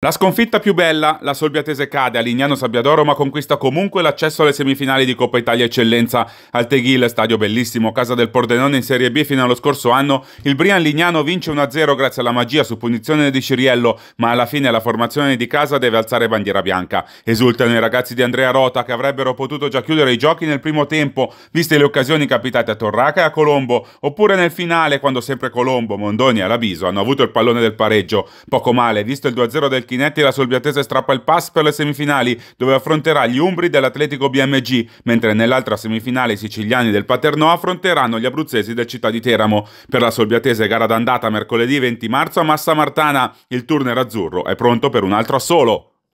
La sconfitta più bella, la Solbiatese cade a Lignano Sabbiadoro ma conquista comunque l'accesso alle semifinali di Coppa Italia Eccellenza. Al Teghil, stadio bellissimo, casa del Pordenone in Serie B fino allo scorso anno, il Brian Lignano vince 1-0 grazie alla magia su punizione di Ciriello, ma alla fine la formazione di casa deve alzare bandiera bianca. Esultano i ragazzi di Andrea Rota che avrebbero potuto già chiudere i giochi nel primo tempo, viste le occasioni capitate a Torraca e a Colombo, oppure nel finale quando sempre Colombo, Mondoni e Alabiso hanno avuto il pallone del pareggio. Poco male, visto il 2-0 del Cecchinetti la Solbiatese strappa il pass per le semifinali, dove affronterà gli Umbri dell'Atletico BMG, mentre nell'altra semifinale i siciliani del Paternò affronteranno gli abruzzesi del Città di Teramo. Per la Solbiatese gara d'andata mercoledì 20 marzo a Massa Martana, il turner azzurro è pronto per un altro solo.